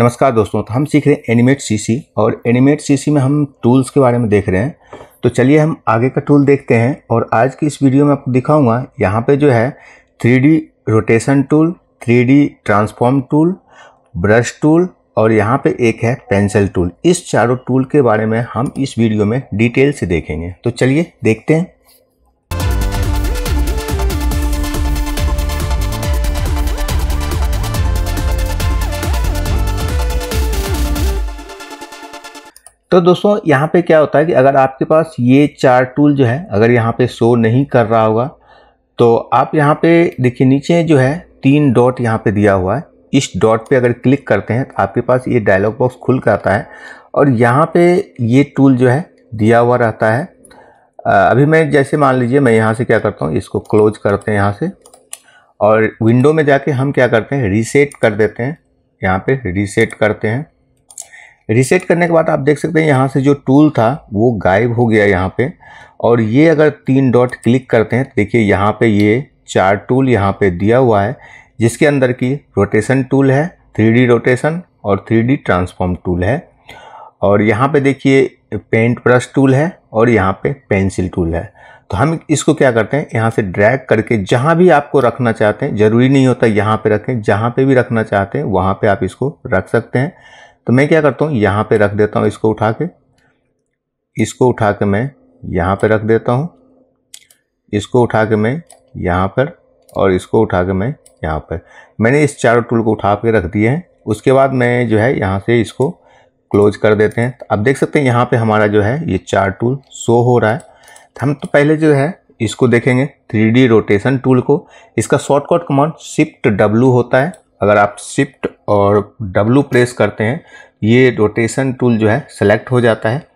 नमस्कार दोस्तों तो हम सीख रहे हैं एनिमेट सीसी और एनिमेट सीसी में हम टूल्स के बारे में देख रहे हैं तो चलिए हम आगे का टूल देखते हैं और आज की इस वीडियो में आपको दिखाऊंगा यहाँ पे जो है three rotation tool three transform tool brush tool और यहाँ पे एक है पेंसिल टूल इस चारों टूल के बारे में हम इस वीडियो में डिटेल से देखेंगे तो चलिए देखते हैं तो दोस्तों यहाँ पे क्या होता है कि अगर आपके पास ये चार टूल जो है अगर यहाँ पे शो नहीं कर रहा होगा तो आप यहाँ पे देखिए नीचे जो है तीन डॉट यहाँ पे दिया हुआ है इस डॉट पे अगर क्लिक करते हैं तो आपके पास ये डायलॉग बॉक्स खुल कर आता है और यहाँ पे ये टूल जो है दिया हुआ रहता है अभी मैं जैसे मान लीजिए मैं यहाँ से क्या करता हूँ इसको क्लोज करते हैं यहाँ से और विंडो में जाके हम क्या करते हैं रीसेट कर देते हैं यहाँ पर रीसेट करते हैं रिसेट करने के बाद आप देख सकते हैं यहाँ से जो टूल था वो गायब हो गया यहाँ पे और ये अगर तीन डॉट क्लिक करते हैं तो देखिए यहाँ पे ये चार टूल यहाँ पे दिया हुआ है जिसके अंदर की रोटेशन टूल है थ्री रोटेशन और थ्री ट्रांसफॉर्म टूल है और यहाँ पर देखिए पेंट ब्रश टूल है और यहाँ पर पेंसिल टूल है तो हम इसको क्या करते हैं यहाँ से ड्रैग करके जहाँ भी आपको रखना चाहते हैं ज़रूरी नहीं होता यहाँ पे रखें जहाँ पे भी रखना चाहते हैं वहाँ पे आप इसको रख सकते हैं तो मैं क्या करता हूँ यहाँ पे रख देता हूँ इसको उठा के इसको उठा के मैं यहाँ पे रख देता हूँ इसको उठा के मैं यहाँ पर और इसको उठा के मैं यहाँ पर मैंने इस चारों टूल को उठा के रख दिए हैं उसके बाद मैं जो है यहाँ से इसको क्लोज कर देते हैं तो अब देख सकते हैं यहाँ पर हमारा जो है ये चार टूल शो हो रहा है तो हम तो पहले जो है इसको देखेंगे थ्री रोटेशन टूल को इसका शॉर्टकट कमांड शिफ्ट डब्लू होता है अगर आप शिफ्ट और डब्लू प्रेस करते हैं ये रोटेशन टूल जो है सेलेक्ट हो जाता है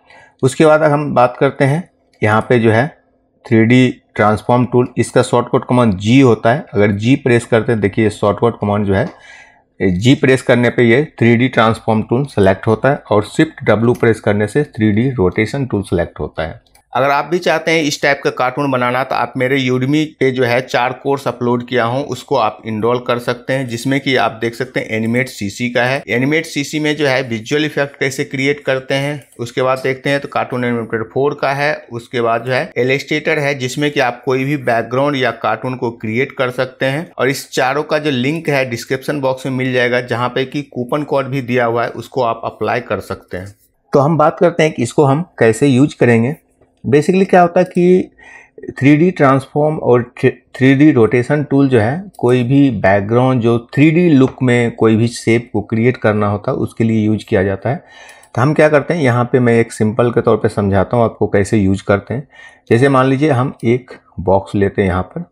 उसके बाद हम बात करते हैं यहाँ पे जो है थ्री ट्रांसफॉर्म टूल इसका शॉर्टकट कमांड जी होता है अगर जी प्रेस करते हैं देखिए शॉर्टकट कमांड जो है जी प्रेस करने पे ये थ्री ट्रांसफॉर्म टूल सेलेक्ट होता है और शिफ्ट डब्लू प्रेस करने से थ्री रोटेशन टूल सेलेक्ट होता है अगर आप भी चाहते हैं इस टाइप का कार्टून बनाना तो आप मेरे यूडमी पे जो है चार कोर्स अपलोड किया हूं उसको आप इनरोल कर सकते हैं जिसमें कि आप देख सकते हैं एनिमेट सीसी का है एनिमेट सीसी में जो है विजुअल इफेक्ट कैसे क्रिएट करते हैं उसके बाद देखते हैं तो कार्टून एनिमेटेड फोर का है उसके बाद जो है एलेस्टेटर है जिसमें कि आप कोई भी बैकग्राउंड या कार्टून को क्रिएट कर सकते हैं और इस चारों का जो लिंक है डिस्क्रिप्शन बॉक्स में मिल जाएगा जहाँ पे कि कूपन कोड भी दिया हुआ है उसको आप अप्लाई कर सकते हैं तो हम बात करते हैं कि इसको हम कैसे यूज करेंगे बेसिकली क्या होता है कि थ्री ट्रांसफॉर्म और थ्री रोटेशन टूल जो है कोई भी बैकग्राउंड जो थ्री लुक में कोई भी शेप को क्रिएट करना होता है उसके लिए यूज किया जाता है तो हम क्या करते हैं यहाँ पे मैं एक सिंपल के तौर पे समझाता हूँ आपको कैसे यूज करते हैं जैसे मान लीजिए हम एक बॉक्स लेते हैं यहाँ पर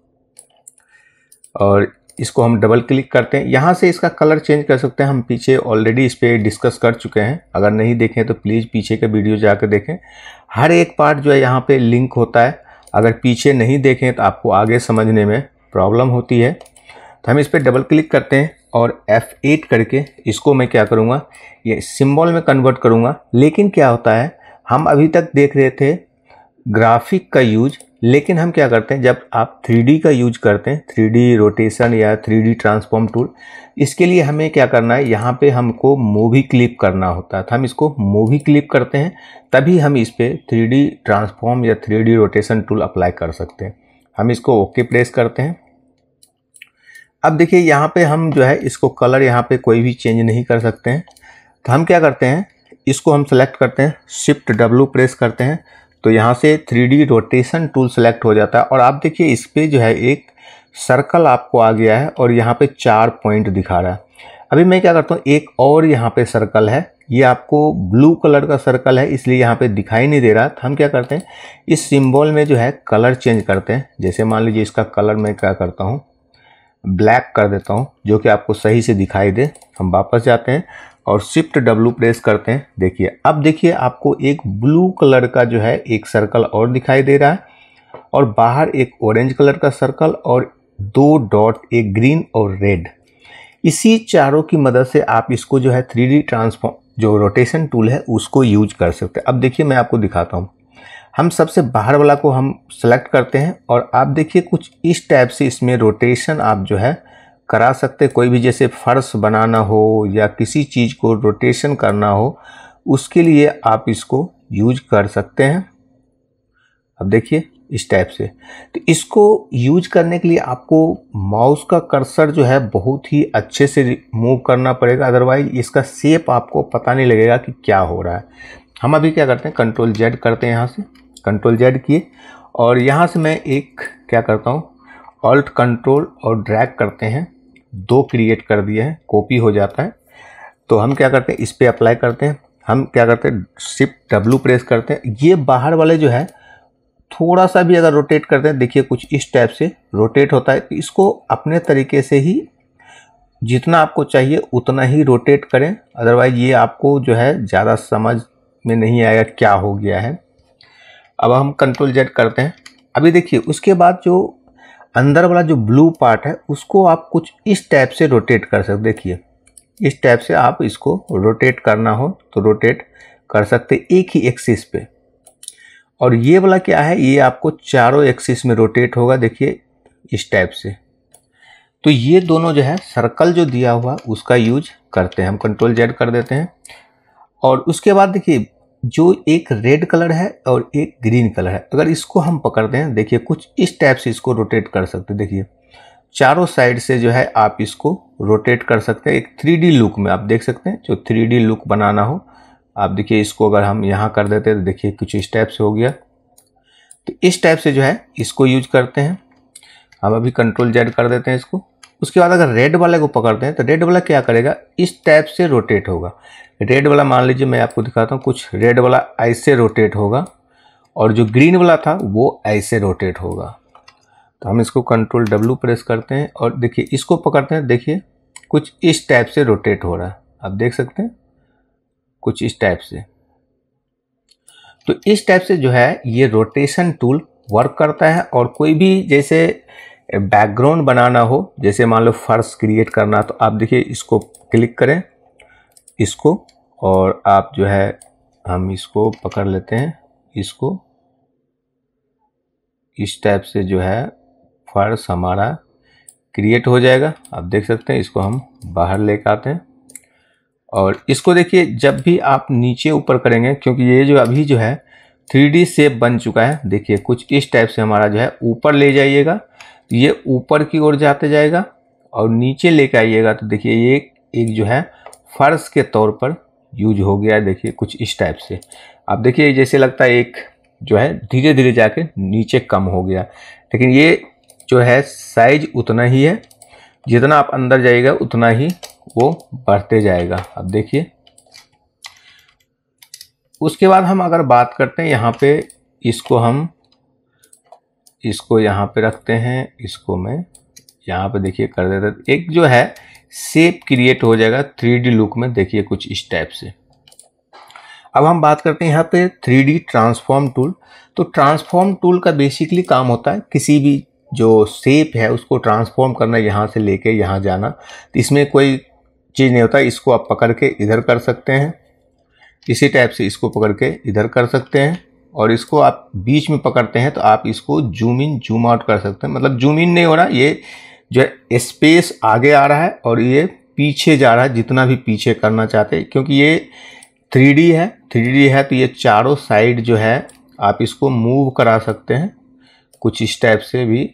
और इसको हम डबल क्लिक करते हैं यहाँ से इसका कलर चेंज कर सकते हैं हम पीछे ऑलरेडी इस पर डिस्कस कर चुके हैं अगर नहीं देखें तो प्लीज़ पीछे का वीडियो जाकर देखें हर एक पार्ट जो है यहाँ पे लिंक होता है अगर पीछे नहीं देखें तो आपको आगे समझने में प्रॉब्लम होती है तो हम इस पर डबल क्लिक करते हैं और F8 करके इसको मैं क्या करूँगा ये सिम्बॉल में कन्वर्ट करूँगा लेकिन क्या होता है हम अभी तक देख रहे थे ग्राफिक का यूज लेकिन हम क्या करते हैं जब आप 3D का यूज करते हैं 3D रोटेशन या 3D ट्रांसफॉर्म टूल इसके लिए हमें क्या करना है यहाँ पे हमको मूवी क्लिप करना होता है तो हम इसको मूवी क्लिप करते हैं तभी हम इस पर थ्री ट्रांसफॉर्म या थ्री रोटेशन टूल अप्लाई कर सकते हैं हम इसको ओके प्रेस करते हैं अब देखिए यहाँ पे हम जो है इसको कलर यहाँ पे कोई भी चेंज नहीं कर सकते हैं तो हम क्या करते हैं इसको हम सेलेक्ट करते हैं शिफ्ट डब्लू प्रेस करते हैं तो यहाँ से थ्री रोटेशन टूल सेलेक्ट हो जाता है और आप देखिए इस पर जो है एक सर्कल आपको आ गया है और यहाँ पे चार पॉइंट दिखा रहा है अभी मैं क्या करता हूँ एक और यहाँ पे सर्कल है ये आपको ब्लू कलर का सर्कल है इसलिए यहाँ पे दिखाई नहीं दे रहा तो हम क्या करते हैं इस सिंबल में जो है कलर चेंज करते हैं जैसे मान लीजिए इसका कलर मैं क्या करता हूँ ब्लैक कर देता हूँ जो कि आपको सही से दिखाई दे हम वापस जाते हैं और शिफ्ट डब्लू प्रेस करते हैं देखिए अब देखिए आपको एक ब्लू कलर का जो है एक सर्कल और दिखाई दे रहा है और बाहर एक ऑरेंज कलर का सर्कल और दो डॉट एक ग्रीन और रेड इसी चारों की मदद से आप इसको जो है थ्री डी ट्रांसफॉर्म जो रोटेशन टूल है उसको यूज कर सकते हैं अब देखिए मैं आपको दिखाता हूँ हम सबसे बाहर वाला को हम सेलेक्ट करते हैं और आप देखिए कुछ इस टाइप से इसमें रोटेशन आप जो है करा सकते कोई भी जैसे फर्श बनाना हो या किसी चीज़ को रोटेशन करना हो उसके लिए आप इसको यूज कर सकते हैं अब देखिए इस टाइप से तो इसको यूज करने के लिए आपको माउस का कर्सर जो है बहुत ही अच्छे से मूव करना पड़ेगा अदरवाइज इसका सेप आपको पता नहीं लगेगा कि क्या हो रहा है हम अभी क्या करते हैं कंट्रोल जेड करते हैं यहाँ से कंट्रोल जेड किए और यहाँ से मैं एक क्या करता हूँ ऑल्ट कंट्रोल और ड्रैग करते हैं दो क्रिएट कर दिए हैं कॉपी हो जाता है तो हम क्या करते हैं इस पर अप्लाई करते हैं हम क्या करते हैं सिर्फ डब्लू प्रेस करते हैं ये बाहर वाले जो है थोड़ा सा भी अगर रोटेट करते हैं देखिए कुछ इस टाइप से रोटेट होता है तो इसको अपने तरीके से ही जितना आपको चाहिए उतना ही रोटेट करें अदरवाइज ये आपको जो है ज़्यादा समझ में नहीं आएगा क्या हो गया है अब हम कंट्रोल जेड करते हैं अभी देखिए उसके बाद जो अंदर वाला जो ब्लू पार्ट है उसको आप कुछ इस टाइप से रोटेट कर सकते देखिए इस टाइप से आप इसको रोटेट करना हो तो रोटेट कर सकते एक ही एक्सिस पे और ये वाला क्या है ये आपको चारों एक्सिस में रोटेट होगा देखिए इस टाइप से तो ये दोनों जो है सर्कल जो दिया हुआ उसका यूज करते हैं हम कंट्रोल जेड कर देते हैं और उसके बाद देखिए जो एक रेड कलर है और एक ग्रीन कलर है अगर इसको हम पकड़ दें देखिए कुछ इस टाइप से इसको रोटेट कर सकते देखिए चारों साइड से जो है आप इसको रोटेट कर सकते हैं एक थ्री लुक में आप देख सकते हैं जो थ्री लुक बनाना हो आप देखिए इसको अगर हम यहाँ कर देते हैं तो देखिए कुछ इस टाइप से हो गया तो इस टाइप से जो है इसको यूज करते हैं हम अभी कंट्रोल जेड कर देते हैं इसको उसके बाद अगर रेड वाले को पकड़ते हैं तो रेड वाला क्या करेगा इस टाइप से रोटेट होगा रेड वाला मान लीजिए मैं आपको दिखाता हूँ कुछ रेड वाला ऐसे रोटेट होगा और जो ग्रीन वाला था वो ऐसे रोटेट होगा तो हम इसको कंट्रोल डब्लू प्रेस करते हैं और देखिए इसको पकड़ते हैं देखिए कुछ इस टाइप से रोटेट हो रहा है आप देख सकते हैं कुछ इस टाइप से तो इस टाइप से जो है ये रोटेशन टूल वर्क करता है और कोई भी जैसे बैकग्राउंड बनाना हो जैसे मान लो फर्श क्रिएट करना तो आप देखिए इसको क्लिक करें इसको और आप जो है हम इसको पकड़ लेते हैं इसको इस टाइप से जो है फर्श हमारा क्रिएट हो जाएगा आप देख सकते हैं इसको हम बाहर लेकर आते हैं और इसको देखिए जब भी आप नीचे ऊपर करेंगे क्योंकि ये जो अभी जो है थ्री डी बन चुका है देखिए कुछ इस टाइप से हमारा जो है ऊपर ले जाइएगा ये ऊपर की ओर जाते जाएगा और नीचे कर आइएगा तो देखिए ये एक जो है फर्श के तौर पर यूज हो गया देखिए कुछ इस टाइप से अब देखिए जैसे लगता है एक जो है धीरे धीरे जाके नीचे कम हो गया लेकिन ये जो है साइज उतना ही है जितना आप अंदर जाइएगा उतना ही वो बढ़ते जाएगा अब देखिए उसके बाद हम अगर बात करते हैं यहाँ पे इसको हम इसको यहाँ पे रखते हैं इसको मैं यहाँ पे देखिए कर देता एक जो है सेप क्रिएट हो जाएगा थ्री लुक में देखिए कुछ इस टाइप से अब हम बात करते हैं यहाँ पे थ्री ट्रांसफॉर्म टूल तो ट्रांसफॉर्म टूल का बेसिकली काम होता है किसी भी जो सेप है उसको ट्रांसफॉर्म करना यहाँ से लेके यहाँ जाना तो इसमें कोई चीज़ नहीं होता इसको आप पकड़ के इधर कर सकते हैं इसी टाइप से इसको पकड़ के इधर कर सकते हैं और इसको आप बीच में पकड़ते हैं तो आप इसको जूम इन जूम आउट कर सकते हैं मतलब जूम इन नहीं हो रहा ये जो है स्पेस आगे आ रहा है और ये पीछे जा रहा है जितना भी पीछे करना चाहते हैं क्योंकि ये थ्री है थ्री है तो ये चारों साइड जो है आप इसको मूव करा सकते हैं कुछ इस टाइप से भी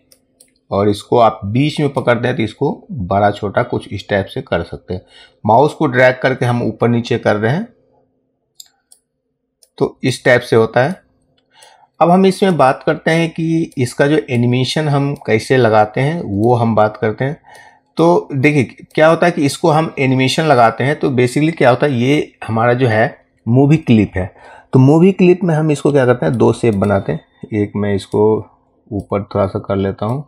और इसको आप बीच में पकड़ते हैं तो इसको बड़ा छोटा कुछ इस टाइप से कर सकते हैं माउस को ड्रैग करके हम ऊपर नीचे कर रहे हैं तो इस टाइप से होता है अब हम इसमें बात करते हैं कि इसका जो एनिमेशन हम कैसे लगाते हैं वो हम बात करते हैं तो देखिए क्या होता है कि इसको हम एनिमेशन लगाते हैं तो बेसिकली क्या होता है ये हमारा जो है मूवी क्लिप है तो मूवी क्लिप में हम इसको क्या करते हैं दो सेप बनाते हैं एक मैं इसको ऊपर थोड़ा सा कर लेता हूँ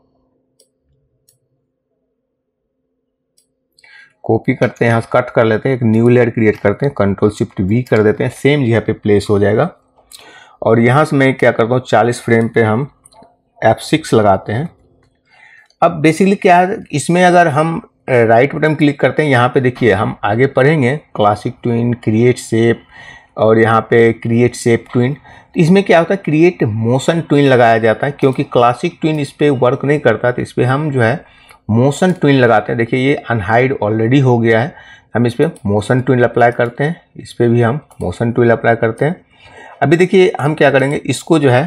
कॉपी करते हैं यहाँ कट कर लेते हैं एक न्यू लेयर क्रिएट करते हैं कंट्रोल शिफ्ट वी कर देते हैं सेम जगह पे प्लेस हो जाएगा और यहाँ से मैं क्या करता हूँ चालीस फ्रेम पर हम एफ सिक्स लगाते हैं अब बेसिकली क्या है इसमें अगर हम राइट बटन क्लिक करते हैं यहाँ पे देखिए हम आगे पढ़ेंगे क्लासिक ट्विन क्रिएट सेप और यहाँ पे क्रिएट सेप ट्विन तो इसमें क्या होता है क्रिएट मोशन ट्विन लगाया जाता है क्योंकि क्लासिक ट्विन इस पर वर्क नहीं करता तो इस पर हम जो है मोशन ट्विन लगाते हैं देखिए ये अनहाइड ऑलरेडी हो गया है हम इस पर मोशन ट्विन अप्लाई करते हैं इस पर भी हम मोशन ट्विन अप्लाई करते हैं अभी देखिए हम क्या करेंगे इसको जो है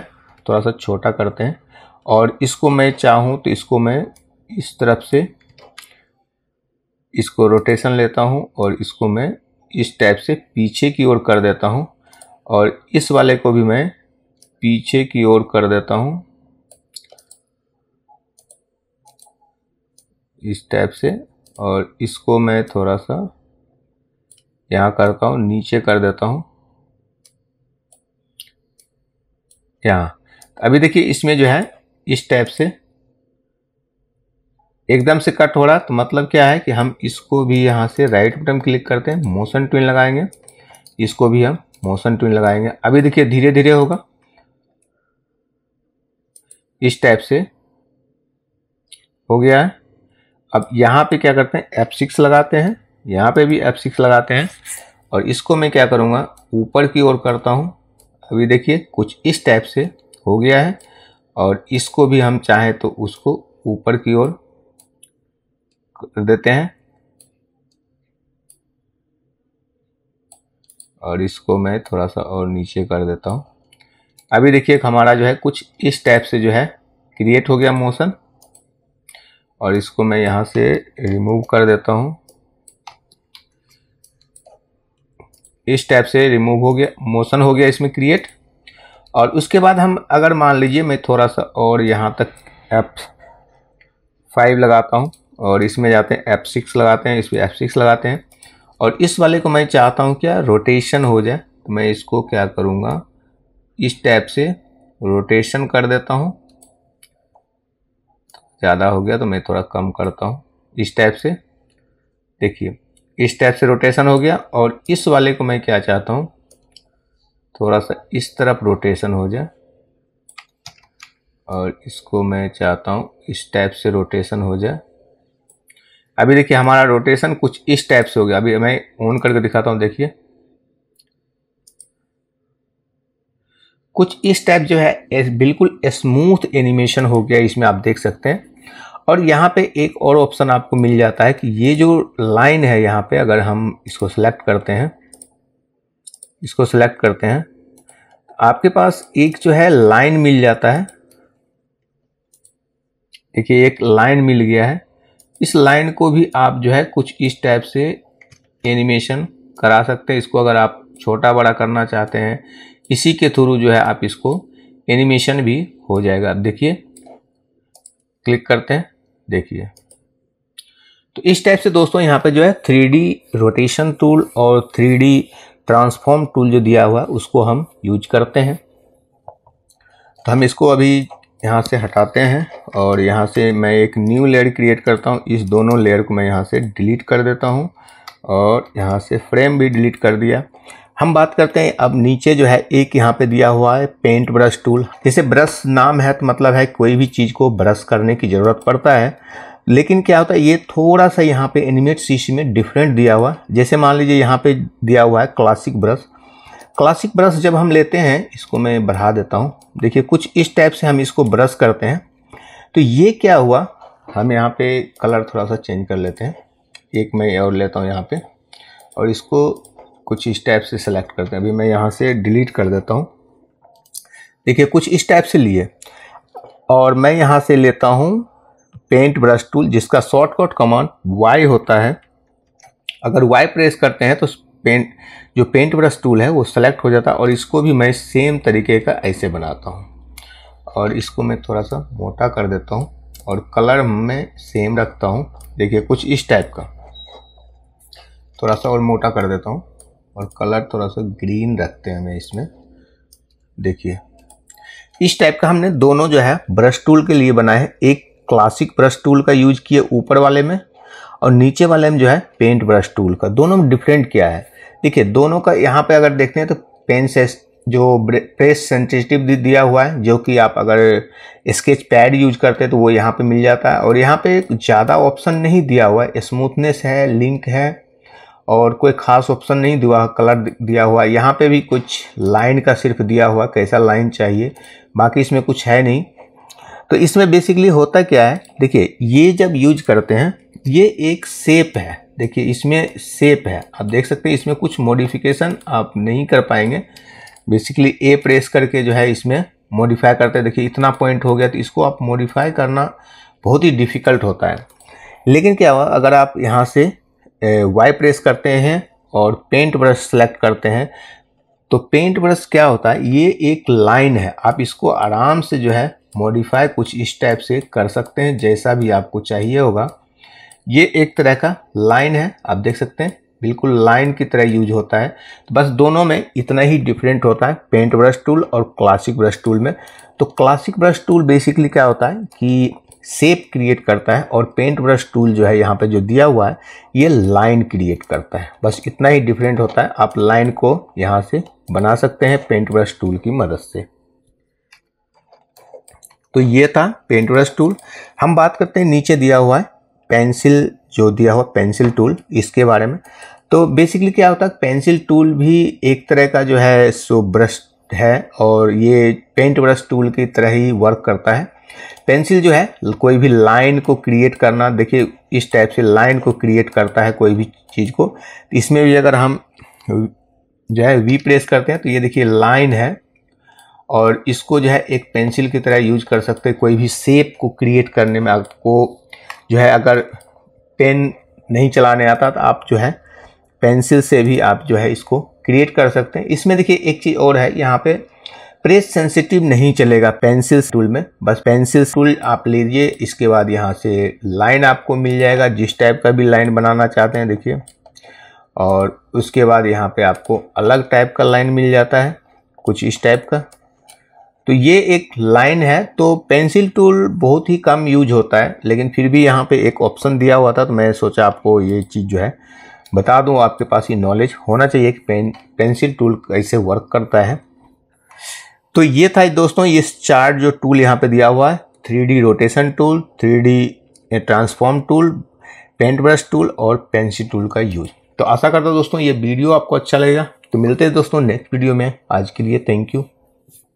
थोड़ा सा छोटा करते हैं और इसको मैं चाहूँ तो इसको मैं इस तरफ से इसको रोटेशन लेता हूँ और इसको मैं इस टाइप से पीछे की ओर कर देता हूँ और इस वाले को भी मैं पीछे की ओर कर देता हूँ इस टाइप से और इसको मैं थोड़ा सा यहाँ करता हूँ नीचे कर देता हूँ यहाँ अभी देखिए इसमें जो है इस टाइप से एकदम से कट हो रहा तो मतलब क्या है कि हम इसको भी यहाँ से राइट बटन क्लिक करते हैं मोशन ट्विन लगाएंगे इसको भी हम मोशन ट्विन लगाएंगे अभी देखिए धीरे धीरे होगा इस टाइप से हो गया है अब यहाँ पे क्या करते हैं एफ सिक्स लगाते हैं यहाँ पे भी एफ सिक्स लगाते हैं और इसको मैं क्या करूँगा ऊपर की ओर करता हूँ अभी देखिए कुछ इस टाइप से हो गया है और इसको भी हम चाहें तो उसको ऊपर की ओर देते हैं और इसको मैं थोड़ा सा और नीचे कर देता हूँ अभी देखिए हमारा जो है कुछ इस टाइप से जो है क्रिएट हो गया मोशन और इसको मैं यहाँ से रिमूव कर देता हूँ इस टाइप से रिमूव हो गया मोशन हो गया इसमें क्रिएट और उसके बाद हम अगर मान लीजिए मैं थोड़ा सा और यहाँ तक एफ फाइव लगाता हूँ और इसमें जाते हैं एफ सिक्स लगाते हैं इसमें एफ सिक्स लगाते हैं और इस वाले को मैं चाहता हूँ क्या रोटेशन हो जाए तो मैं इसको क्या करूँगा इस टाइप से रोटेशन कर देता हूँ ज़्यादा हो गया तो मैं थोड़ा कम करता हूँ इस टाइप से देखिए इस टाइप से रोटेशन हो गया और इस वाले को मैं क्या चाहता हूँ थोड़ा सा इस तरफ रोटेशन हो जाए और इसको मैं चाहता हूँ इस टाइप से रोटेशन हो जाए अभी देखिए हमारा रोटेशन कुछ इस टाइप से हो गया अभी मैं ऑन करके दिखाता हूँ देखिए कुछ इस टाइप जो है बिल्कुल स्मूथ एनिमेशन हो गया इसमें आप देख सकते हैं और यहाँ पे एक और ऑप्शन आपको मिल जाता है कि ये जो लाइन है यहाँ पे अगर हम इसको सिलेक्ट करते हैं इसको सेलेक्ट करते हैं आपके पास एक जो है लाइन मिल जाता है देखिए एक लाइन मिल गया है इस लाइन को भी आप जो है कुछ इस टाइप से एनिमेशन करा सकते हैं इसको अगर आप छोटा बड़ा करना चाहते हैं इसी के थ्रू जो है आप इसको एनिमेशन भी हो जाएगा देखिए क्लिक करते हैं देखिए तो इस टाइप से दोस्तों यहाँ पे जो है थ्री रोटेशन टूल और थ्री ट्रांसफॉर्म टूल जो दिया हुआ उसको हम यूज करते हैं तो हम इसको अभी यहाँ से हटाते हैं और यहाँ से मैं एक न्यू लेयर क्रिएट करता हूँ इस दोनों लेयर को मैं यहाँ से डिलीट कर देता हूँ और यहाँ से फ्रेम भी डिलीट कर दिया हम बात करते हैं अब नीचे जो है एक यहाँ पे दिया हुआ है पेंट ब्रश टूल जैसे ब्रश नाम है तो मतलब है कोई भी चीज़ को ब्रश करने की ज़रूरत पड़ता है लेकिन क्या होता है ये थोड़ा सा यहाँ पे एनिमेट सीसी में डिफरेंट दिया हुआ जैसे मान लीजिए यहाँ पे दिया हुआ है क्लासिक ब्रश क्लासिक ब्रश जब हम लेते हैं इसको मैं बढ़ा देता हूँ देखिए कुछ इस टाइप से हम इसको ब्रश करते हैं तो ये क्या हुआ हम यहाँ पर कलर थोड़ा सा चेंज कर लेते हैं एक मैं और लेता हूँ यहाँ पर और इसको कुछ इस टाइप से सेलेक्ट करते हैं अभी मैं यहाँ से डिलीट कर देता हूँ देखिए कुछ इस टाइप से लिए और मैं यहाँ से लेता हूँ पेंट ब्रश टूल जिसका शॉर्टकट कमांड वाई होता है अगर वाई प्रेस करते हैं तो पेंट जो पेंट ब्रश टूल है वो सेलेक्ट हो जाता है और इसको भी मैं सेम तरीके का ऐसे बनाता हूँ और इसको मैं थोड़ा सा मोटा कर देता हूँ और कलर में सेम रखता हूँ देखिए कुछ इस टाइप का थोड़ा सा और मोटा कर देता हूँ और कलर थोड़ा सा ग्रीन रखते हैं हमें इसमें देखिए इस टाइप का हमने दोनों जो है ब्रश टूल के लिए बनाए हैं एक क्लासिक ब्रश टूल का यूज किए ऊपर वाले में और नीचे वाले में जो है पेंट ब्रश टूल का दोनों में डिफरेंट क्या है देखिए दोनों का यहाँ पे अगर देखते हैं तो पेन से जो प्रेस सेंसिटिव दिया हुआ है जो कि आप अगर स्केच पैड यूज करते हैं तो वो यहाँ पे मिल जाता है और यहाँ पे ज़्यादा ऑप्शन नहीं दिया हुआ है स्मूथनेस है लिंक है और कोई ख़ास ऑप्शन नहीं दिया कलर दिया हुआ यहाँ पे भी कुछ लाइन का सिर्फ दिया हुआ कैसा लाइन चाहिए बाकी इसमें कुछ है नहीं तो इसमें बेसिकली होता क्या है देखिए ये जब यूज करते हैं ये एक सेप है देखिए इसमें सेप है आप देख सकते हैं इसमें कुछ मॉडिफिकेशन आप नहीं कर पाएंगे बेसिकली ए प्रेस करके जो है इसमें मॉडिफाई करते हैं देखिए इतना पॉइंट हो गया तो इसको आप मॉडिफाई करना बहुत ही डिफ़िकल्ट होता है लेकिन क्या हुआ अगर आप यहाँ से वाई प्रेस करते हैं और पेंट ब्रश सेलेक्ट करते हैं तो पेंट ब्रश क्या होता है ये एक लाइन है आप इसको आराम से जो है मॉडिफाई कुछ इस टाइप से कर सकते हैं जैसा भी आपको चाहिए होगा ये एक तरह का लाइन है आप देख सकते हैं बिल्कुल लाइन की तरह यूज होता है तो बस दोनों में इतना ही डिफरेंट होता है पेंट ब्रश टूल और क्लासिक ब्रश टूल में तो क्लासिक ब्रश टूल बेसिकली क्या होता है कि सेप क्रिएट करता है और पेंट ब्रश टूल जो है यहाँ पे जो दिया हुआ है ये लाइन क्रिएट करता है बस इतना ही डिफरेंट होता है आप लाइन को यहाँ से बना सकते हैं पेंट ब्रश टूल की मदद से तो ये था पेंट ब्रश टूल हम बात करते हैं नीचे दिया हुआ है पेंसिल जो दिया हुआ पेंसिल टूल इसके बारे में तो बेसिकली क्या होता है पेंसिल टूल भी एक तरह का जो है सो ब्रश है और ये पेंट ब्रश टूल की तरह ही वर्क करता है पेंसिल जो है कोई भी लाइन को क्रिएट करना देखिए इस टाइप से लाइन को क्रिएट करता है कोई भी चीज़ को इसमें भी अगर हम जो है वी प्रेस करते हैं तो ये देखिए लाइन है और इसको जो है एक पेंसिल की तरह यूज कर सकते हैं कोई भी सेप को क्रिएट करने में आपको जो है अगर पेन नहीं चलाने आता तो आप जो है पेंसिल से भी आप जो है इसको क्रिएट कर सकते हैं इसमें देखिए एक चीज़ और है यहाँ पर प्रेस सेंसिटिव नहीं चलेगा पेंसिल टूल में बस पेंसिल टूल आप लीजिए इसके बाद यहाँ से लाइन आपको मिल जाएगा जिस टाइप का भी लाइन बनाना चाहते हैं देखिए और उसके बाद यहाँ पे आपको अलग टाइप का लाइन मिल जाता है कुछ इस टाइप का तो ये एक लाइन है तो पेंसिल टूल बहुत ही कम यूज होता है लेकिन फिर भी यहाँ पे एक ऑप्शन दिया हुआ था तो मैं सोचा आपको ये चीज़ जो है बता दूँ आपके पास ये नॉलेज होना चाहिए कि पेन पेंसिल टूल कैसे वर्क करता है तो ये था दोस्तों ये चार्ट जो टूल यहाँ पे दिया हुआ है three rotation tool three transform tool paint brush tool और पेंसिल टूल का यूज़ तो आशा करता हूँ दोस्तों ये वीडियो आपको अच्छा लगेगा तो मिलते हैं दोस्तों नेक्स्ट वीडियो में आज के लिए थैंक यू